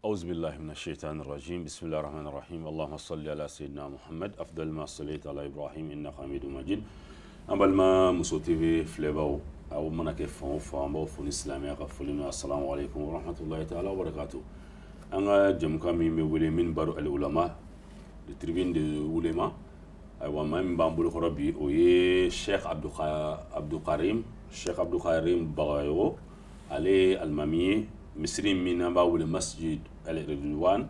أعوذ بالله من الشيطان الرجيم بسم الله الرحمن الرحيم اللهم صل على سيدنا محمد أفضل ما صليت على إبراهيم إنك حميد مجيد أبل ما تي في فليباو أو منك فهم فهم بو فن إسلامي غفلنا السلام عليكم ورحمة الله تعالى وبركاته أنا جمكا من مولي من بارو العلماء التربين العلماء أيوة ما من بامبول ربي وي الشيخ عبد عبد القريم الشيخ عبد القريم بغايو علي المامي misiri min n'an b'a wele masjid al-ridwan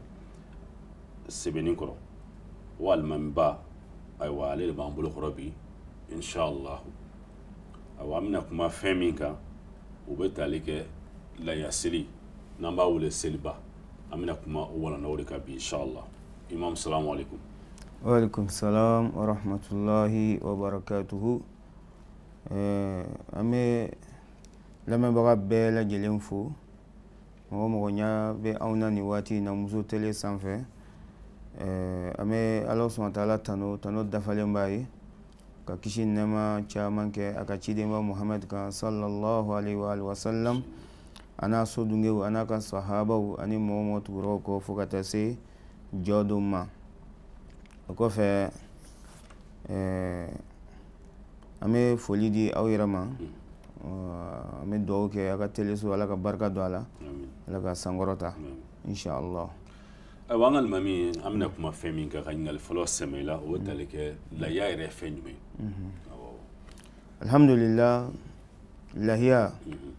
sebenikɔrɔ walima n ba ayiwa ale de b'an bolokɔrɔ bi inshallah ayiwa an bɛna kuma fɛn min kan o bɛ tali kɛ layaseli n'an b'a wele seliba an bɛna kuma o walanda o de kan bi inshallah imam salamu alaikum. wa alaikum salam wa rahmatulahi wa barakatuhu. ɛɛ an bɛ lamɛnbaga bɛɛ lajɛlen fo. mɔgɔ mɔgɔ ɲa bɛ anw na nin waati na muso tele sanfɛ eh, an bɛ ala sɔn taala tano tano dafalen b'a ye ka kisi nɛma caman kɛ a ka cidenba muhamɛd kan salallahu alaihi wa alihi wasalam a n'a so a n'a ka sahabaw ani mɔgɔ mɔgɔ tuguraw kɔ fo ka taa se jɔ don ma o kɔfɛ eh, an bɛ foli di aw yɛrɛ ma mm an bɛ dugawu kɛ a ka teleso ala ka barika don a la ala ka sankɔrɔta inshallah ayiwa an ka limami an bɛna kuma fɛn min kan ka ɲininkali fɔlɔ sɛmɛ la o mm. tali kɛ laya yɛrɛ ye fɛn jumɛn mm-hmm. oh. alhamdulillah lahiya mm-hmm.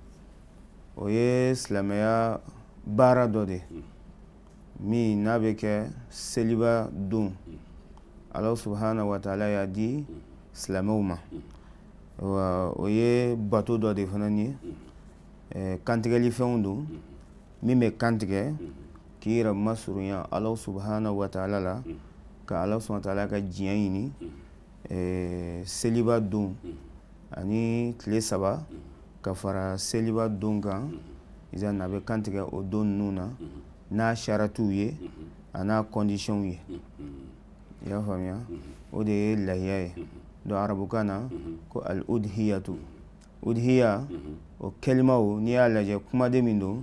o ye silamɛya baara dɔ de mm. min n'a bɛ kɛ seliba don mm. ala subhanahu wa taala y'a di silamɛw ma mm -hmm. wa o ye bato dɔ de fana ye kantigɛlifɛnw don min bɛ kantigɛ k'i yɛrɛ masurunya ala subahana wataala la ka ala subahana ka diɲɛ ɲini seliba don ani tile saba ka fara seliba don kan iza na bɛ kantigɛ o don ninnu na n'a saratiw ye a n'a kɔndisiyɔnw ye i y'a faamuya o de ye lahiya ye Mhm. Mhm. do arabu kana mhm. ko al udhiyatu udhiya o kelimaw n'i y'a lajɛ kumade min don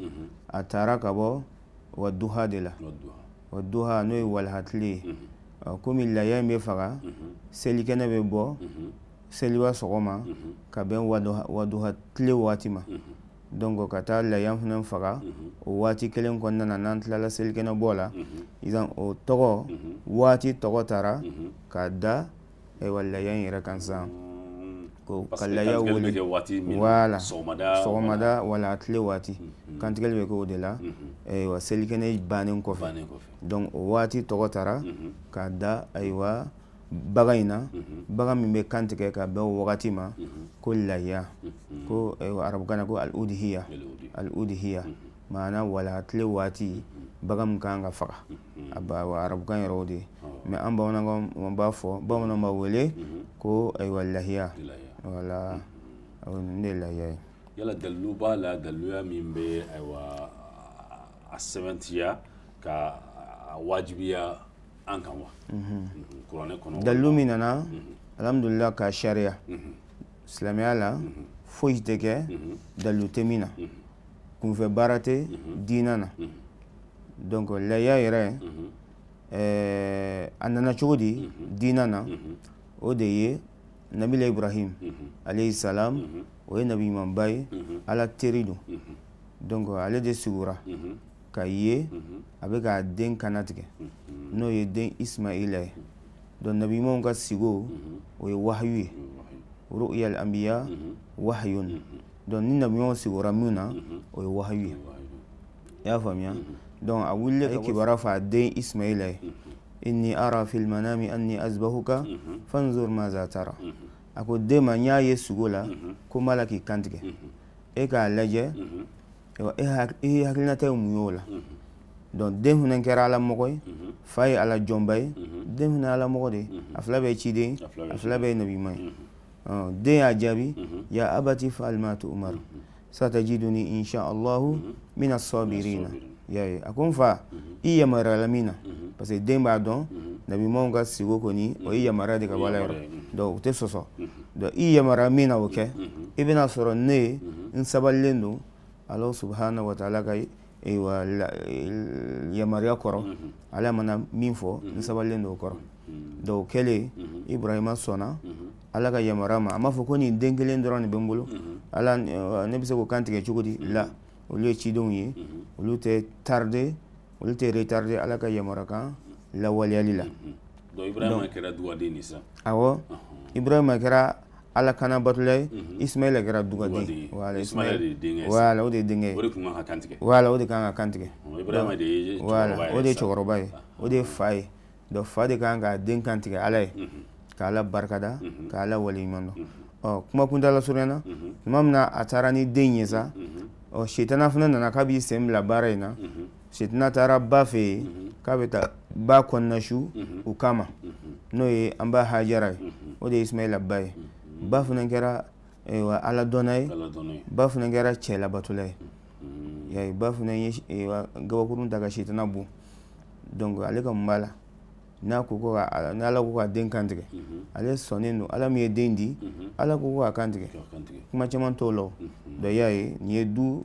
a tara ka bɔ waduha de la waduha n'o ye walihatile ye komi laya in bɛ faga selikɛnɛ be bɔ seliwa sɔgɔma ka bɛn waduha tile waati ma donc ka taa layan fana faga o waati kelen kɔnɔna n'an tilala selikɛnɛ bɔ la o tɔgɔ waati tɔgɔ tara ka da Eh, Walahiya in yɛrɛ kan sisan mm, mm. ko ka lahiya wele wala sɔgɔmada wala tile waati kantigɛli bɛ k'o de la ayiwa selikɛnɛ bannen kɔfɛ donc o waati tɔgɔ taara k'a da ayiwa bagan in na bagan min bɛ kantigɛ ka bɛn o wagati ma mm, ko laya ko eh, arabukan na ko al-udhiya al-udhiya maana wala tile waati bagan min kan ka faga mhm. a oh. ba wa arabukan yɛrɛw de mɛ an bamanankan b'a fɔ bamananw b'a wele mhm. ko ayiwa lahiya wala mhm. nin de lahiya ye yala dalilu b'a la daliluya min bɛ ayiwa a sɛbɛntiya ka a wajibiya an kan wa kuranɛ kɔnɔ dalilu min nana alhamdulilah ka sariya silamɛya la foyi tɛ kɛ dalilu tɛ min na kunfɛ baara tɛ diina na donc laya yɛrɛ mhm. euh, a nana cogo mhm. di diina na mhm. o de ye nabila ibrahim alayhi salam o ye nabi ɲumanba ye ala teri don donc ale de sigura ka ye a bɛ k'a den kanatigɛ n'o ye den ismaila ye donc nabi ɲumanw ka sigo o ye wahayu ye ru'yal anbiya wahayun donc ni nabi ɲumanw sigora min na o ye wahayu ye i y'a faamuya donc a wulile ka kibara fa den ismaila ye inni ara fi lmanami anni azbahuka fanzur maza tara a ko den ma n y'a ye sugo la ko n b'a la k'i kantigɛ e k'a lajɛ i hakilinata ye mun y'o la donc den fana kɛra ala mɔgɔ ye fa ye ala jɔnba ye den fana ala mɔgɔ de ye a fila bɛɛ ye ciden ye a fila bɛɛ ye nabima ye den y'a jaabi ya abati fa'al ma tu'mar satajiduni insha allahu min as-sabirina y'a ye a fa mhm. i yamaruyala min na mhm. parce que den b'a dɔn nabimanw ka sigo kɔni o ye yamara de ka bɔ la yɔrɔ donc u tɛ sɔsɔ donc i yamara min na o kɛ i bɛna sɔrɔ ne n sabalilen don ala subahana wa ka ayiwa mhm. yamaruya kɔrɔ ala mana min fɔ n sabalilen don o kɔrɔ donc o kɛlen ibrahima sɔnna ala ka yamara ma a m'a fɔ ko nin den kelen dɔrɔn de bɛ n bolo ala ne bɛ se k'o kan cogo di la olu ye cidenw ye olu tɛ tarde olu tɛ retarde ala ka yamara kan lawaleyali la awɔ ibrahima kɛra ala kana batola ye ismaila kɛra dugaden wala o de denkɛ wala o de kan ka kantigɛ wala o de cɛkɔrɔba ye o de fa ye dɔ fa de kan ka den kantigɛ ala ye ka ala barikada ka ala waleɲuman mm-hmm. oh, dɔ ɔ kuma kuntala surunyana tuma mm-hmm. min a taara ni den ye sa ɔ sitana fana nana k'a b'i sen bila baara in na sitana taara ba fɛ yen k'a bɛ ta ba kɔnɔna su o kama n'o ye an ba hajara ye o de ye ismaila ba ye ba fana kɛra ayiwa ala dɔnna ye ba fana kɛra cɛ labatɔla ye ba fana ye wa gabakurun ta ka sitana bon donc ale ka mun b'a la n'a ko ko ka n'ala ko ka den kantigɛ mhm. ale sɔnnen don ala min ye den di mhm. ala ko ko ka kantigɛ kuma caman t'o la mhm. dɔ y'a ye nin ye du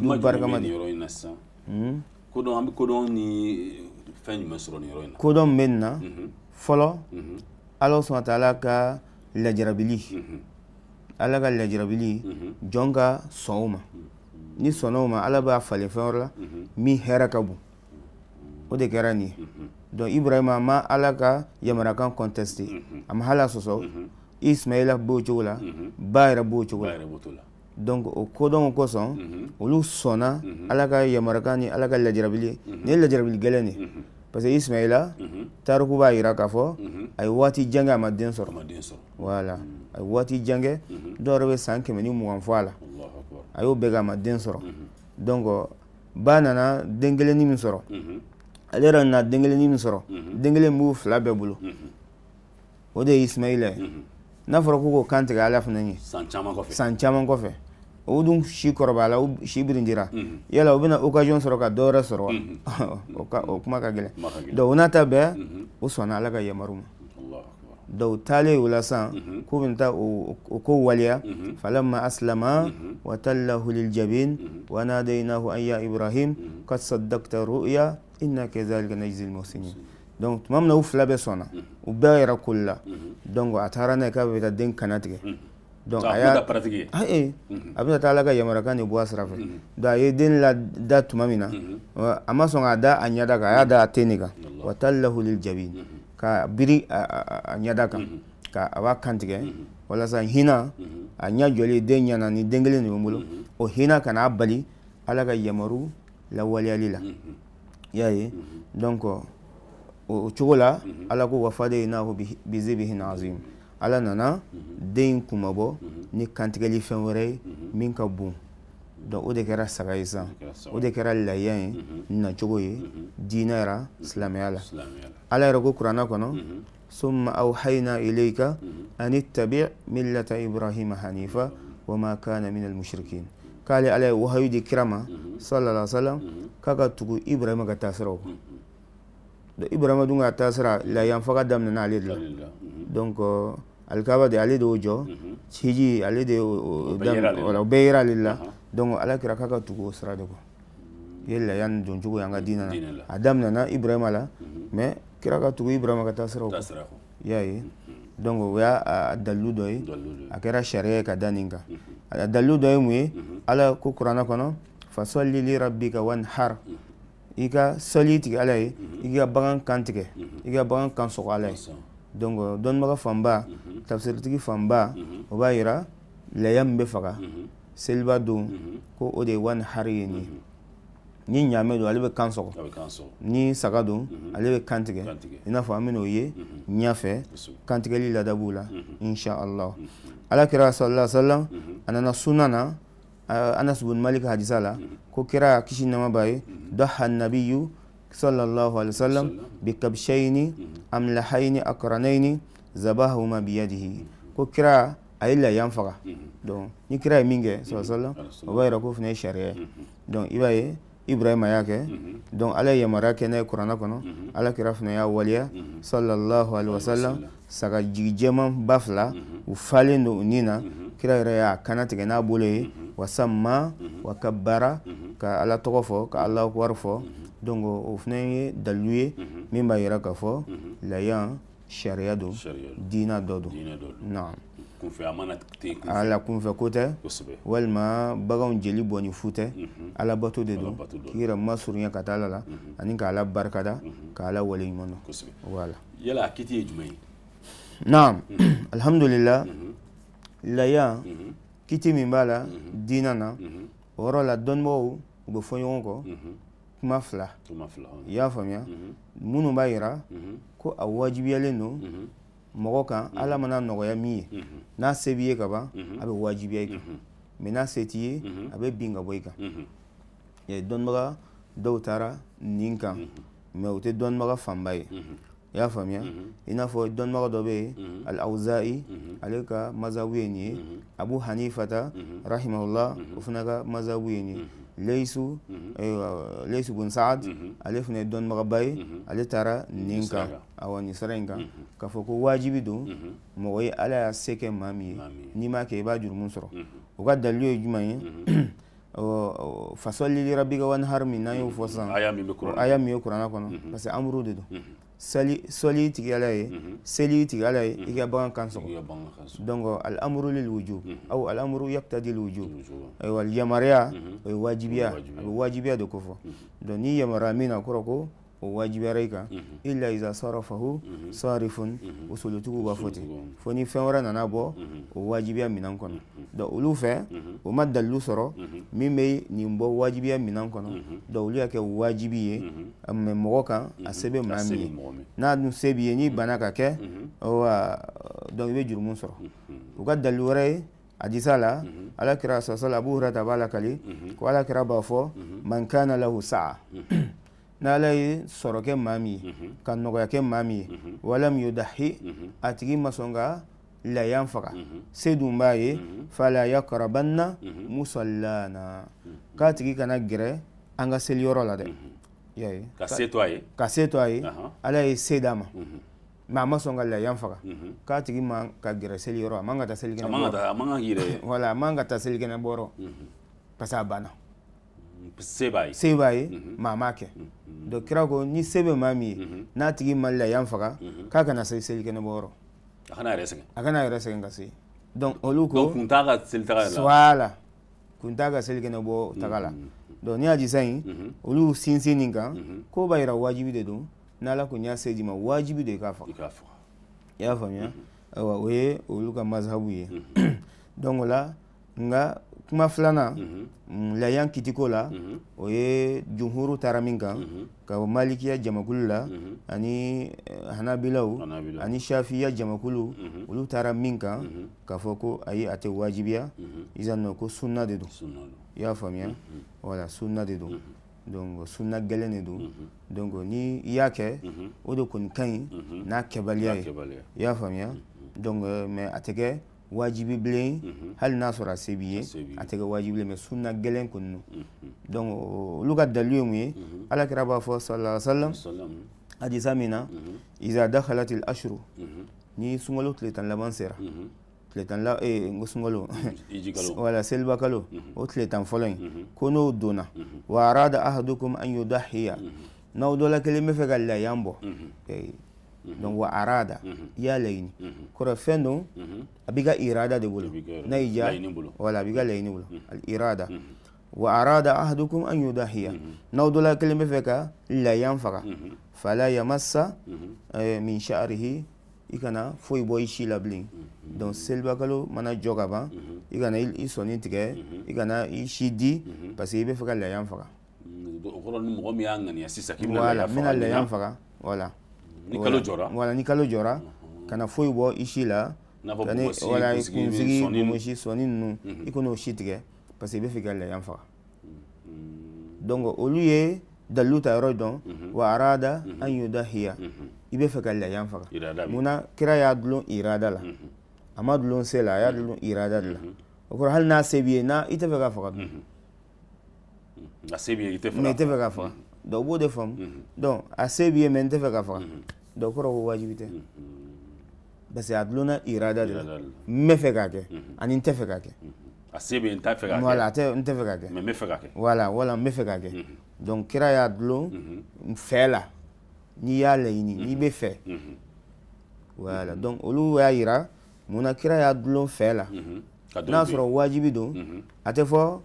du barikama de ye hmm? kodɔn an bɛ kodɔn ni eh, fɛn jumɛn sɔrɔ nin yɔrɔ in na kodɔn min bɛ nin na fɔlɔ ala sɔnna taala ka lajarabili ala ka lajarabili jɔn ka sɔn o ma ni sɔnna o ma ala b'a falen fɛn wɛrɛ la min hɛrɛ ka bon o de kɛra nin ye donc ibrahima ma ala ka yamarakan conteste mhm. a ma hala sɔsɔ mhm. ismaila b'o cogo la ba yɛrɛ b'o cogo la donc o kodɔnw kosɔn olu sɔnna mhm. ala ka yamarakan ni ala ka lajarabili ni ye lajarabili gɛlɛn ne parce que ismaila tariku b'a yira k'a fɔ a ye waati jankɛ a ma den sɔrɔ wala a ye waati jankɛ dɔ yɛrɛ san kɛmɛ ni mugan fɔ a la a y'o bɛɛ kɛ a ma den sɔrɔ donc ba nana den kelenni min sɔrɔ ale yɛrɛ nana den kelen min sɔrɔ den kelen b'u fila bɛɛ bolo o de ye ismaila ye n'a fɔra ko k'o kan tigɛ ala fana ye san caman kɔfɛ o dun si kɔrɔbaya la si birintira yala o bɛna occasion sɔrɔ ka dɔwɛrɛ sɔrɔ wa o kuma ka gɛlɛn donc o n'a ta bɛɛ o sɔnna ala ka yamaru ma dɔw taalen o la sisan mhm. k'u bɛ taa o ko waleya mhm. falama asilama mhm. wa talahu liljabin wa nadaynahu an ya ibrahim qad saddaqta ru'ya inna kadhalika najzi almuhsinin donc tuma min na u fila bɛɛ sɔnna u bɛɛ yɛrɛ kolila donc a taara n'a ye k'a bɛ taa den kana tigɛ donc a y'a ayi a bɛna taa ala ka yamaruya de bɔ a sira fɛ donc a ye den la tuma min na a ma sɔn k'a da a ɲɛda kan a y'a da a ten de kan wa talahu liljabin ka biri a ɲada kan mm-hmm. ka mm-hmm. mm-hmm. a b'a kantigɛ walasa hina a ɲa jɔlen den ɲana ni den kelen de bolo o hina kana bali ala ka yamaru lawaleyali la y'a ye donc o cogo la ala ko wafade ye n'a bi bizibi hina azim ala nana den kumabɔ ni kantigɛli fɛn wɛrɛ ye min ka bon donc o de kɛra saga ye sisan o de kɛra lahiya ye nacogo ye diinɛ yɛrɛ silamɛya la ala yɛrɛ ko kurana kɔnɔ summa awhayna ilayka an ittabi millata ibrahima hanifa wama kana min almushrikin k'ale ala ye wahayu di kira ma sallallahu alaihi wasallam k'a ka tugu ibrahima ka taasiraw kɔ donc ibrahima dun ka taasira lahiyanfaga daminɛna ale de la donc euh, alkaba de ale de jɔ mhm. hiji ale de obeyira ale la donc alakira k'a ka tugu o sira de kɔ yala yanni doncogo y'an ka mm, diina na a daminɛna ibrahima la mhm. kira ka tugu ibrahima ka taa sira o kɔ y'a ye y'a dalilu dɔ ye a ka da nin kan a dalilu dɔ ye mun ye mhm. ala ko kuranna kɔnɔ fasɔli lirabika wanhar i ka sɔli ala ye i ka bagan kan tigɛ i ala ye donc dɔnnibaga fanba mhm. tafsiritigi fanba mhm. o b'a yira laya min bɛ faga mhm. seliba don ko o de ye wani hari ye nin ni ɲaamɛ don ale bɛ kan sɔgɔ ni saga don ale bɛ kan tigɛ i n'a fɔ an bɛn'o ye ɲɛfɛ kantigɛli ladabu la insha allah alakira sallallahu alaihi wa sallam a nana sunan na anas bin malik hadisa la ko kira kisi nɛma b'a ye dahan nabiyu sallallahu alaihi wasallam bikabshaini mhm. amlahaini akranaini zabahuma biyadihi mhm. ko kira a ye layan faga ni mhm. kira ye min kɛ sallallahu o b'a k'o ibrahima yake don ala n'a Qur'ana kono ala kira fana y'a waliya sallallahu alaihi wasallam saga jigi bafla u kira ira y'a kana tigɛ n'a bolo wasamma wa ka ala tɔgɔ ka ala wari donc o fana ye dalilu ye min b'a yira k'a fɔ layan sariya don diina dɔ don naam ala kunfɛ ko tɛ walima baganw jeli bɔ ni fu tɛ alabato de don k'i yɛrɛ masurunya ka taa ala la ani k'ala barikada k'ala waleɲuman na voilà yala mhm. mhm. a mhm. kiti ye jumɛn alhamdulillah laya kiti min b'a la diina na o yɔrɔ la dɔnnibaw u bɛ fɔ kɔ kuma fila i y'a faamuya mhm. minnu b'a yira mhm. ko a wajibiyalen don mhm. mɔgɔ kan ala mana nɔgɔya min ye n'a se b'i ye ka ban a bɛ wajibiya i kan mɛ n'a se t'i ye a bɛ bin ka bɔ i kan dɔnnibaga dɔw taara nin kan mɛ o tɛ dɔnnibaga fanba ye i y'a faamuya i n'a fɔ dɔnnibaga dɔ bɛ yen al-awza'i ale ka mazabu ye nin ye abu hanifata rahimahullah o fana ka mazabu ye nin ye leisu leisu bun saad ale fana ye dɔnnibaga ye ale tara nin kan awɔ nin kan k'a fɔ ko wajibi don mɔgɔ ye ala y'a se kɛ ye n'i m'a ke i b'a jurumu sɔrɔ o ka dalilu ye jumɛn ye fasɔli lirabika min n'an y'o fɔ sisan aya min bɛ kuranna kɔnɔ parce que amuru de don sali soli tigi ala ye mhm. seli tigi ala ye mhm. i ka bagan kan sɔgɔ donc alamuru lil wujub mhm. aw alamuru yaktadi lil wujub ayiwa yamariya o ye wajibiya a bɛ wajibiya de ko fɔ donc ni yamariya min na kɔrɔ ko wajibiya mm -hmm. illa iza sarafahu mhm. sarifun o solotigiw b'a fɔ ten fo ni fɛn wɛrɛ nana bɔ o wajibiya minan kɔnɔ donc olu fɛ o ma dalilu sɔrɔ min bɛ nin bɔ wajibiya minan kɔnɔ donc olu y'a kɛ wajibi ye mɛ mɔgɔ kan a se bɛ maa min ye n'a dun se b'i ye n'i banna ka kɛ donc i bɛ jurumu sɔrɔ u ka dalilu wɛrɛ ye hadisa la alakira sɔsɔ la abu hurata b'a lakali mhm. ko alakira b'a fɔ mhm. man kana lahu sa'a n'ala ye sɔrɔ kɛ maa min ye ka nɔgɔya kɛ maa min ye walam yudahi a tigi ma sɔn ka layan faga se dun b'a ye fala yakarabanna musallana k'a tigi kana gɛrɛ an ka seliyɔrɔ la dɛ yaye ka se to a ye ka se to a ye ala ye se d'a ma mɛ a ma sɔn ka layan faga k'a tigi ma ka gɛrɛ seliyɔrɔ a man ka taa selikɛnɛ bɔyɔrɔ wala a man ka taa selikɛnɛ bɔyɔrɔ parce que a banna se b'a ye se b'a ye maa m'a kɛ do kira ko ni sebe mami ye mhm. n'a tigi mali la yan faga mhm. k'a kana se selikɛnɛ bɔyɔrɔ a kana yɛrɛ sɛgɛn a kana yɛrɛ sɛgɛn ka se donc olu ko kun t'a ka seli taga yɛrɛ la voilà kun t'a ka selikɛnɛ bɔ taga la mhm. donc ni hadisa in olu sinsin nin kan ko b'a yira wajibi de don n'ala kun y'a se d'i ma wajibi de k'a faga i k'a faga i y'a faamuya ayiwa o ye olu ka mazhabu ye donc o la nka kuma filanan layan kitiko la o ye jumhuru taara min kan ka malikiya jamakulu la mhm. ani eh, hanabilaw ani shafiya jamakulu mhm. olu taara min kan mhm. k'a fɔ ko ayi a tɛ wajibiya izan nɔ ko sunna de don i y'a faamuya wala sunna de don donc sunna gɛlɛn de don donc ni i y'a kɛ o de kɔni ka ɲi n'a kɛbaliya ye i y'a faamuya donc euh, mais a tɛ kɛ wajibi bilen hali n'a sɔrɔ a se b'i wajibi bilen mɛ sunna gɛlɛn kɔni no donc olu ka dalilu ye mun ye ala kira b'a fɔ sallallahu alaihi wasallam hadisa min na iza dakhalatil ashru ni sunkalo tile tan laban sera tile tan la ko sunkalo wala selba kalo o tile tan fɔlɔ in ko n'o donna wa arada ahadukum an yudahiya n'aw dɔ la kelen bɛ fɛ ka layan bɔ دونك وارادا يا لين كره فنو ابيغا ارادا دي نيجا نايجا ولا ابيغا ليني بولو الارادا وارادا احدكم ان يضحي نو دولا كلمه فيكا لا ينفق فلا يمس من شعره يكنا فوي بوي شي لابلين دون سيلبا كلو مانا جوغابا يكنا اي سوني تيكا يكنا اي شي دي باسكو يبي فكا لا ينفق Voilà, voilà. ni kalo ni kalo jɔra mhm. kana foyi bɔ i si la kani wala kunsigi gomosi sɔni ninnu i kɔni o si tigɛ parce que i bɛ fɛ ka layan faga donc olu ye dalilu ta yɔrɔ dɔn wa arada an yudahiya i bɛ fɛ ka layan faga munna kira y'a dulon irada la a ma dulon se la a mhm. y'a dulon irada de la o kɔrɔ hali n'a se b'i ye n'a i tɛ fɛ ka faga dun a se b'i ye i tɛ fɛ ka faga donc b'o de faamu mhm. donc asebi se b'i ye mɛ n tɛ fɛ ka faga mhm. mhm. donc irada de la n bɛ fɛ k'a kɛ ani n tɛ fɛ k'a kɛ a se bɛ n t'a fɛ k'a kɛ voilà n tɛ fɛ k'a kɛ mais n donc kira y'a dulon n n'i y'a laɲini n'i bɛ fɛ voilà donc olu y'a ira, mun na kira y'a dulon fɛ la n'a sɔrɔ wajibi don a tɛ fɔ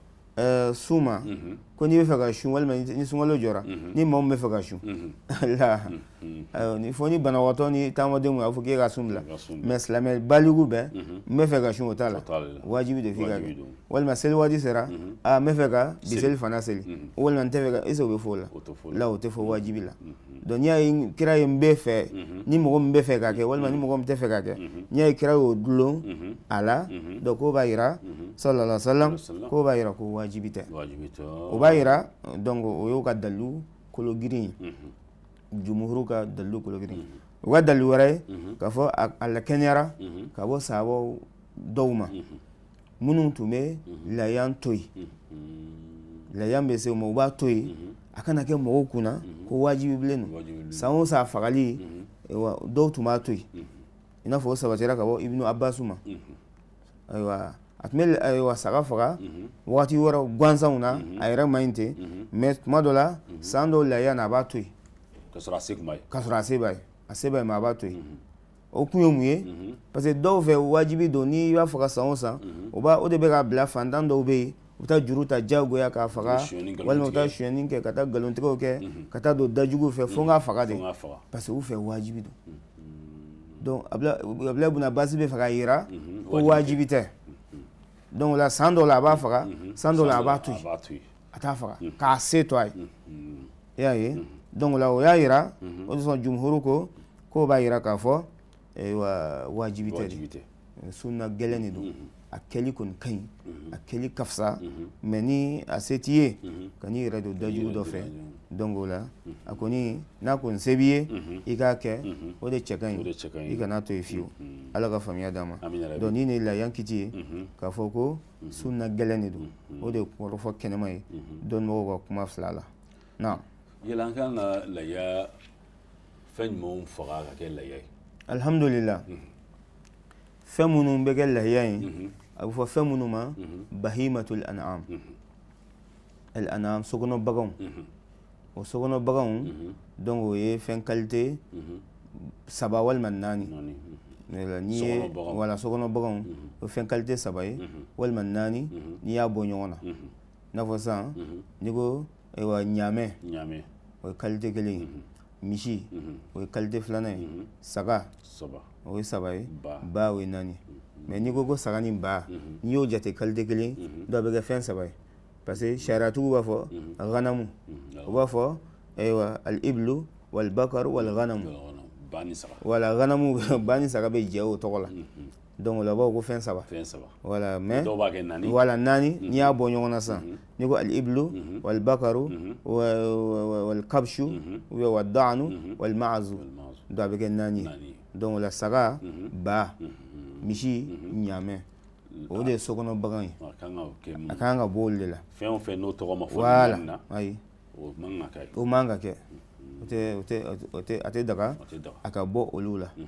ko n'i bɛ fɛ ka sun walima ni sunkalo jɔra ni maa bɛ fɛ ka sun Mhm. ni fo ni banabagatɔ ni taamadenw a fɔ k'e ka sun bila mɛ silamɛ baliku bɛɛ n bɛ fɛ ka sun o t'a la wajibi de f'i ka kɛ walima seli waati sera a n bɛ fɛ ka biseli fana seli mhm. walima n tɛ fɛ ka ese o bɛ fɔ o la la o tɛ fɔ wajibi la donc mhm. n'i y'a ye kira ye n bɛ fɛ ni mɔgɔ min bɛ fɛ ka kɛ walima ni mɔgɔ min tɛ fɛ ka kɛ n'i y'a ye kira y'o dulon a la donc k'o b'a yira salala salam k'o b'a yira ko wajibi tɛ o b'a yira donc o y'o ka dalilu kolo girin ye jumhuru mm-hmm. mm-hmm. mm-hmm. ka dalilu kolo kelen u ka dalilu wɛrɛ ye k'a fɔ a lakɛnɛyara ka bɔ sahabaw dɔw ma minnu tun bɛ layan to yen layan bɛ se u ma u b'a to yen a kana kɛ mɔgɔw kunna ko wajibi bilen don san o san fagali ayiwa dɔw tun b'a to yen i n'a fɔ o sabatira ka bɔ ibnu abbasu ma ayiwa a tun bɛ saga faga wagati wɛrɛ gansanw na a yɛrɛ man ɲi ten mɛ tuma dɔ la san dɔw layan na a b'a to yen ka a se kun b'a ye. ka a se b'a ye a se b'a ye mɛ a b'a to yen o kun ye mun ye parce que dɔw fɛ wajibi don n'i b'a fɛ san o san o b'a o de bɛ k'a bila fantan dɔw bɛ yen u bɛ taa juru ta diyagoya k'a faga walima u bɛ taa suyɛnni kɛ ka taa nkalontigɛw kɛ ka taa don dajuguw fɛ fo n k'a faga de parce que u fɛ wajibi don donc abulayi buna basi bɛ fɛ k'a yira ko wajibi tɛ donc o la san dɔ la a b'a faga san dɔ la a b'a to yen a t'a faga k'a se to a ye i y'a ye donc la o y'a yira mhm. o de sɔn jumhuru ko k'o b'a yira k'a fɔ wajibi tɛ de sunna gɛlɛn de don mhm. a kɛli kɔni ka ɲi mhm. a kɛli ka fisa mɛ ni a se t'i ye ka n'i yɛrɛ don dajuru dɔ fɛ donc o la a kɔni n'a kɔni se b'i ye i k'a kɛ o de cɛ ka ɲi i kana to yen fiyewu ala ka faamuya d'a ma donc ni nin ye layan kiti ye k'a fɔ ko sunna gɛlɛn de don o de ye kɔrɔfɔ kɛnɛma ye dɔnnibagaw ka kuma fila la يلا كان ليا فن مون فغا كان ليا الحمد لله فمن بقال ليا أبو فمن ما بهيمة الأنعام الأنعام سكنوا بقون o sogono baganw donc o ye fɛn kalite saba walima naani n'i ye wala sogono baganw o fɛn kalite saba ye walima naani n'i y'a bɔ ɲɔgɔn na i n'a fɔ sisan n'i ko ayiwa ɲaamɛ o ye kalite kelen ye mhm. misi mhm. o ye kalite filanan ye saga mhm. o ye saba ye ba o ye naani mɛ n'i ko ko saga ni ba n'i y'o jate kalite kelen dɔ a bɛ kɛ fɛn saba ye parce que sariyatigiw b'a fɔ ganamu o b'a fɔ ayiwa aliblu walbakaru walghanamu wala ganamu ba ni saga bɛ jɛ o tɔgɔ la donc o la b'a fɔ ko fɛn saba fɛn saba voilà mais dɔw b'a kɛ naani voilà naani n'i mhm. y'a bɔ ɲɔgɔn na sisan mhm. n'i ko aliblu mhm. walbakaru walkabshu ou bien wadanu walmaazu donc a bɛ kɛ naani donc o la saga ba misi ɲamɛ o de ye sokɔnɔ bagan ye a kan ka bɔ olu de la fɛn o fɛn n'o tɔgɔ ma fɔ voilà ayi o man ka kɛ o man ka kɛ o tɛ o tɛ o tɛ a tɛ daga a ka bɔ olu la. Mm -hmm.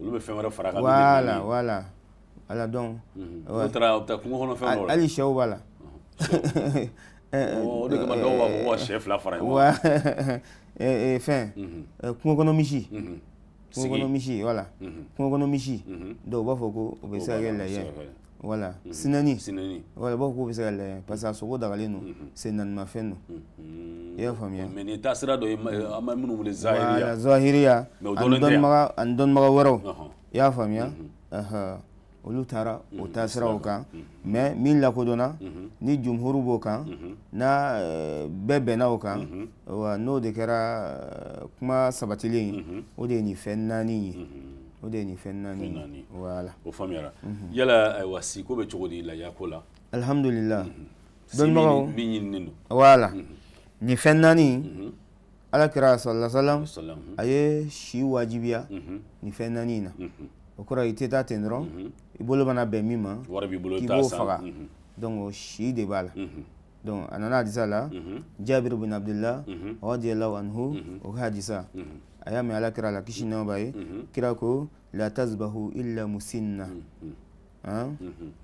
olu bɛ fɛn wɛrɛ fara kan wala wala wala dɔn n'u taara u bɛ taa kungo kɔnɔ fɛn dɔ la hali sɛw b'a la mhm. eh, o de kama dɔw b'a fɔ ko ka sɛ fila fara ɲɔgɔn kan eh, eh, fɛn mhm. kungo kɔnɔ misi mhm. kungo kɔnɔ misi wala kungo kɔnɔ misi dɔw b'a fɔ ko o bɛ se ka kɛ lajɛ wala mhm. sinani wala b'a fɔ k'u bɛ se ka lajɛ parce que a sogo dagalen don sennaanimafɛn don i y'a faamuya mais nin taasira dɔ ye euh, an bɛ minnu wele zahiriya voilà zahiriya ani dɔnnibaga ani dɔnnibaga wɛrɛw i olu taara o taasiraw kan mais min uh-huh. mhm. mhm. lakodɔnna ni jumhuru b'o kan n'a bɛɛ bɛnna o kan wa n'o de kɛra euh, kuma sabatilen ye o de ni nin fɛn o de ye nin fɛn naani naani wala o faamuyara mhm. yala ayiwa siko bɛ cogo di laya ko la alihamudulila mhm. dɔnnibagaw min ɲininen don wala mhm. nin fɛn naani alakira salasalam a ye si wajibiya nin fɛn naani na o kɔrɔ i tɛ taa ten dɔrɔn i bolo mana bɛn min ma k'i b'o faga donc si de b'a la دون انا نادي سالا جابر بن عبد الله رضي الله عنه وهادي سا ايام على كرا لا كيشي نو باي كراكو لا تذبح الا مسنا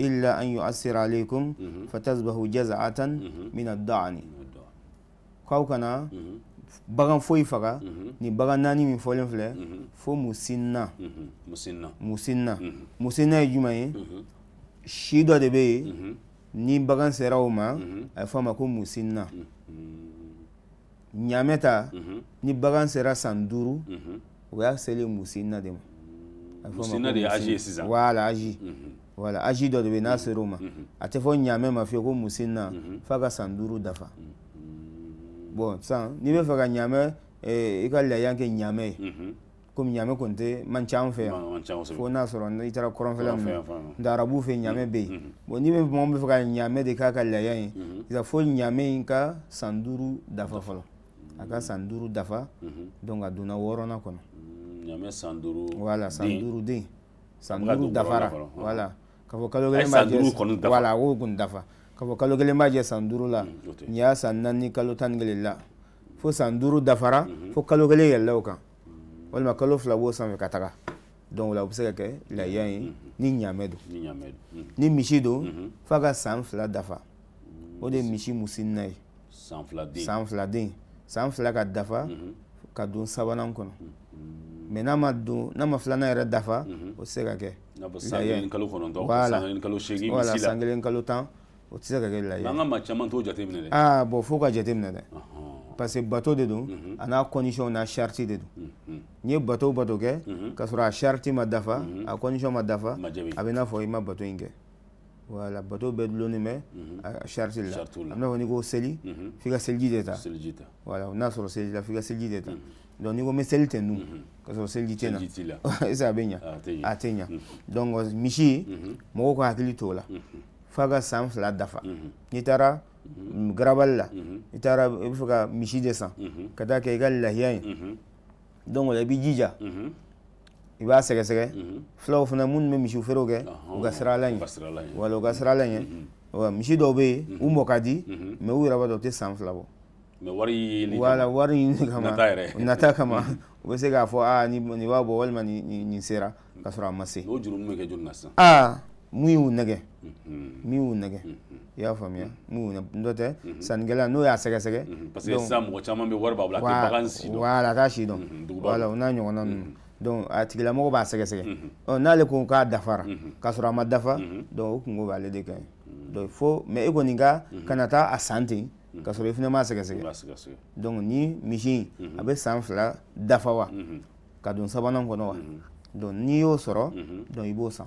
الا ان يؤثر عليكم فتذبح جزعه من الدعن كاو كانا بغان فوي فغا ني بغان ناني من فولن فلا فو مسنا مسنا مسنا مسنا يجمعي شيدو دبي ni bagan sera o ma mhm. a bɛ fɔ a ma ko musinna mhm. ɲaamɛ ta mhm. ni bagan sera san duuru o y'a selen musinna de ma musinna de ye âge ye sisan voilà âge voilà âge dɔ de bɛ n'a sera o ma a tɛ fɔ ɲaamɛ ma fiyewu ko musinna f'a ka san duuru dafa bon sisan n'i bɛ fɛ ka ɲaamɛ eh, i ka layan kɛ ɲaamɛ ye komi ɲaamɛ kɔni tɛ man ca fɛ yan fo n'a sɔrɔ i taara kɔrɔnfɛla ninnu nka arabuw fɛ ɲaamɛ bɛ yen bon n'i bɛ mɔgɔ min fɛ ka ɲaamɛ de k'a ka laya mm-hmm. ye sisan fo ɲaamɛ in ka san duuru dafa fɔlɔ mm-hmm. mm-hmm. a ka san duuru dafa donc a donna wɔɔrɔnan kɔnɔ ɲaamɛ san duuru den san duuru dafara voilà k'a kalo kelen b'a o kɔni dafa k'a kalo kelen b'a jɛ san duuru la nin y'a san naani kalo tan kelen la fo san duuru mm, dafara fo kalo kelen yɛlɛla kan walima kalo fila b'o sanfɛ ka taga donc o la o bɛ se ka kɛ lahiya ye ni ɲaamɛ don ni misi don mhm. f'a ka san fila dafa o de ye misi musinina ye san filaden san fila ka dafa mhm. ka don sabanan kɔnɔ mɛ mhm. n'a ma don n'a ma filanan yɛrɛ dafa o tɛ se ka kɛ wala san kelen kalo tan o tɛ se ka kɛ lahiya ye an ka maa caman t'o jateminɛ dɛ aa ah, bɔn fo ka jateminɛ dɛ parce que bateau de don mhm. a n'a condition n'a charti de don mhm. n'i ye bato o bato kɛ mhm. charti ma dafa a condition ma dafa a n'a fɔ ma bato in kɛ wala bato bɛɛ dulonin charti la a bɛ n'a fɔ n'i seli f'i ka seliji de ta wala n'a seli la f'i ka seliji donc n'i ko n bɛ seli tɛ dun ka sɔrɔ seliji tɛ na est ce que a bɛ ɲa a tɛ ɲa donc la f'a ka san fila Mm-hmm. garabal mm-hmm. itara i taara san kada taa gal i don wala la i b'i jija i b'a sɛgɛsɛgɛ fulaw fana minnu bɛ misiw feerew kɛ u wala uga ka sira la ɲɛ misi dɔw bɛ yen u mɔ ka di mɛ u yɛrɛ b'a dɔn u san wala wari ɲini kama nata kama mm-hmm. u bɛ fo a ni aa nin b'a bɔ walima nin sera ka sɔrɔ a ma se aa mun y'u miu min i y'a faamuya mm. n'u dɔ tɛ mm-hmm. sannikɛla n'o y'a sɛgɛsɛgɛ mm-hmm. parce que sisan mɔgɔ caman bɛ wari b'a bolo a tɛ bagan si dɔn wala a t'a si dɔn wala mm-hmm. o n'a ɲɔgɔnna ninnu donc a tigilamɔgɔ b'a sɛgɛsɛgɛ ɔ n'ale ko k'a dafara k'a sɔrɔ a ma dafa donc o kungo b'ale de kan ye donc fo mais e kɔni ka kana taa a san ten k'a sɔrɔ i fana m'a sɛgɛsɛgɛ donc ni misi in a bɛ san fila dafa wa ka don sabanan kɔnɔ wa donc n'i y'o sɔrɔ donc i b'o san.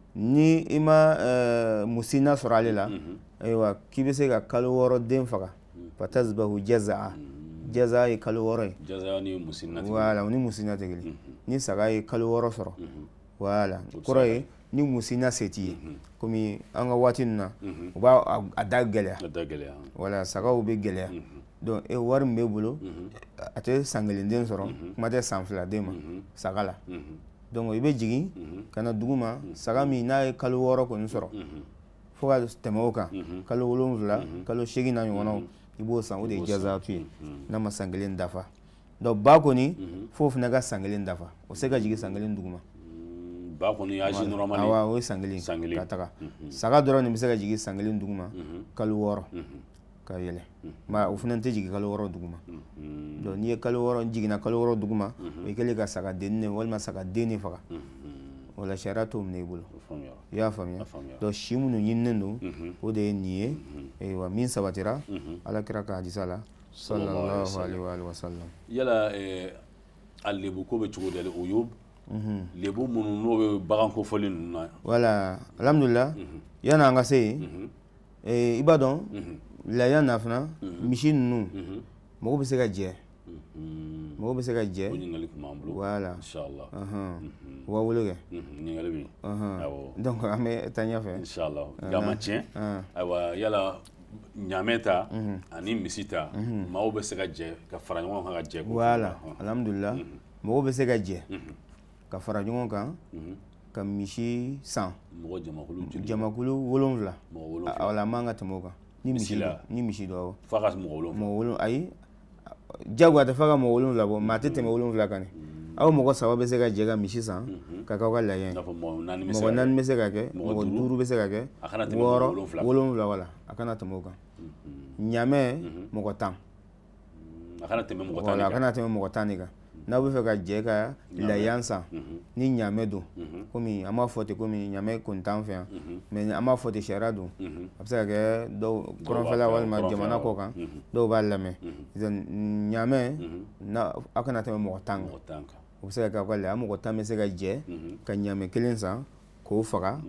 ni i ma uh, musina sɔrɔ ale la ayiwa k'i be se ka kalo wɔɔrɔ den faga fatazbahu jazaa jaza ye kalo wɔɔrɔ ye wala ni musina tɛ kelen ni saga ye kalo wɔɔrɔ sɔrɔ wala kɔrɔ ye ni musina se t'i ye komi an ka waati ninnu na u b'a a da gɛlɛya wala sagaw bɛ gɛlɛya donc e wari min b'e bolo a tɛ san den sɔrɔ kuma tɛ san fila den ma saga la donc i bɛ jigi ka na dugu mhm. mhm. mhm. ma saga min n'a ye kalo wɔɔrɔ kɔni sɔrɔ fo ka tɛmɛ o kan kalo wolonfila kalo seegin na ɲɔgɔnnaw i b'o san o de ye jazatu ye n'a ma san kelen dafa donc ba kɔni fo fana ka san kelen dafa o se ka jigin san kelen duguma ba kɔni âge normal awa o ye san kelen ka taga saga dɔrɔn nin bɛ se ka jigin san kelen duguma kalo wɔɔrɔ ka yɛlɛ mm-hmm. ma o fana tɛ jigin kalo wɔɔrɔ duguma mm-hmm. donc n'i ye kalo wɔɔrɔ jiginna kalo wɔɔrɔ duguma mm-hmm. o ye kɛlen ka saga denni ne walima saga den ne faga o la sariya t'o minɛ i bolo i y'a faamuya donc si minnu ɲininen don o de ye nin ye wa min sabatira ala kira ka hadisa la sallallahu alaihi wa sallam yala eh, a lebu ko bɛ cogo di o y'o lebu minnu n'o bɛ bagan kofɔli ninnu na wala alhamdulilah yan'an ka se yen eh, i b'a dɔn laada na fana misi mhm. ninnu mɔgɔ mhm. bɛ se ka jɛ mɔgɔ bɛ se ka jɛ wala uh-huh. mhm. wa wolo kɛ uh-huh. donc an bɛ taa ɲɛfɛ jama uh-huh. tiɲɛ ayiwa yala ɲaamɛ ta ani misi ta maaw bɛ se ka jɛ ka fara ɲɔgɔn kan ka jɛ wala alhamdulila mɔgɔw bɛ se ka jɛ ka fara ɲɔgɔn kan ka misi san jamakulu wolonwula wala man ka tɛmɛ o kan ni misi la ni misi dɔ awɔ oh. f'a ka mɔgɔ wolonwula mɔgɔ wolonwula ayi diyagoya tɛ f'a ka mɔgɔ wolonwula bɔ maa tɛ tɛmɛ wolonwula kan dɛ mm. aw mɔgɔ saba bɛ se ka jɛ ka misi san mhm. ka k'aw ka laɲɛ mɔgɔ naani bɛ se ka kɛ mɔgɔ duuru bɛ se ka kɛ wɔɔrɔ wolonwula wala a kana tɛmɛ o kan mhm. ɲamɛ mhm. mɔgɔ tan a kana tɛmɛ mɔgɔ tan de kan n'aw bɛ fɛ ka jɛ ka layan san mhm. ni ɲaamɛ don mhm. komi an b'a fɔ ten komi ɲaamɛ kɔni t'an fɛ yan mɛ mhm. an b'a fɔ ten sariya don a bɛ se ka kɛ dɔw kɔrɔnfɛla walima jamana kɔ kan dɔw b'a lamɛn ɲaamɛ aw kana tɛmɛ mɔgɔ tan kan o bɛ se ka kɛ aw ka layan mɔgɔ tan bɛ se ka jɛ ka kelen san k'o faga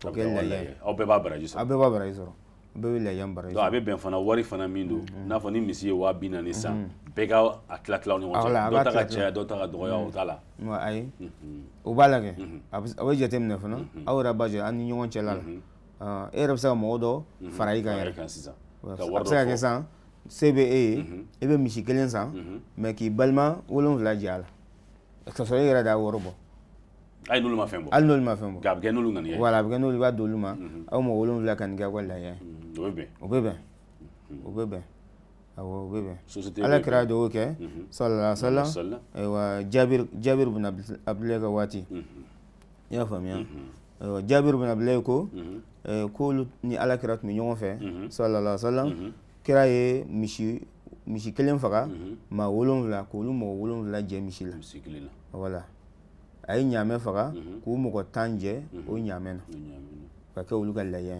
kɛ layan ye aw bɛɛ b'a baraji sɔrɔ aw bɛɛ b'a baraji sɔrɔ bɛɛ bɛ lahiya bara donc a bɛ bɛn fana wari fana min don mhm. n'a fɔ ni misi ye waa bi naani san mhm. bɛɛ ka a tila tila o ni ɲɔgɔn cɛ ah, dɔ ta ka caya dɔ ta ka dɔgɔya mhm. o t'a la ayi o b'a la kɛ a bɛ jateminɛ fana aw yɛrɛ b'a jɛ an ni ɲɔgɔn cɛla la e yɛrɛ bɛ se ka mɔgɔ dɔ fara i kan yɛrɛ kan sisan a bɛ se ka kɛ sisan se bɛ e ye e bɛ misi kelen san mɛ k'i balima wolonwula jɛ a la ka sɔrɔ e yɛrɛ de y'a wɔɔrɔ bɔ hali n'olu ma fɛn bɔ hali n'olu ma fɛn bɔ nka a bɛ kɛ n'olu ŋaniya ye wala a bɛ kɛ n'olu b'a d'olu ma mhm. aw mɔgɔ wolonwula ka nin ka lahiya ye mhm, o bɛ bɛn o bɛ bɛn mhm. o bɛ bɛn awɔ o bɛ bɛn ala kɛra dɔw kɛ salala sala ayiwa Jabir jaabir bin abdulayi ka waati i y'a faamuya ayiwa jaabir bin abdulayi ko eh, k'olu ni ala kɛra tun bɛ ɲɔgɔn fɛ salala sala kira ye misi misi kelen faga maa wolonwula k'olu mɔgɔ wolonwula jɛ misi la wala. a ye ɲaamɛ faga mhm. k'u mɔgɔ tan jɛ o mhm. ɲaamɛ na ka kɛ olu ka layiya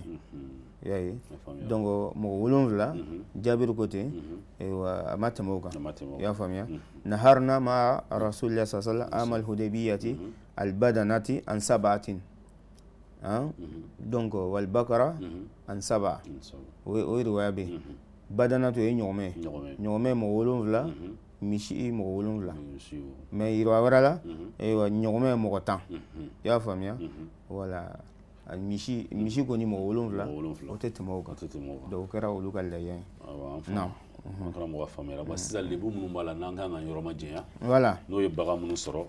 ye mhm. donc mɔgɔ wolonfila jaabiri ko ten a ma tɛmɛ o kan y'a faamuya naharna ma rasulila sa sallam amal hudebiyati albadanati an sabatin donc walbakara an saba o riwaya bɛ badanatu ye ɲɔgɔmɛ ɲɔgɔmɛ mɔgɔ wolonfila misi mɔgɔ wolonfila mɛ yiriwa wɛrɛ la ɲɔgɔmɛ ye mɔgɔ tan i y'a faamuya wala misi misi kɔni mɔgɔ wolonfila o tɛ tɛmɛ o kan dɔw kɛra olu ka lajɛ na an karamɔgɔ faamuyara ba sisan lebu minnu b'a la n'an kan ka yɔrɔ ma janya wala n'o ye bagan minnu sɔrɔ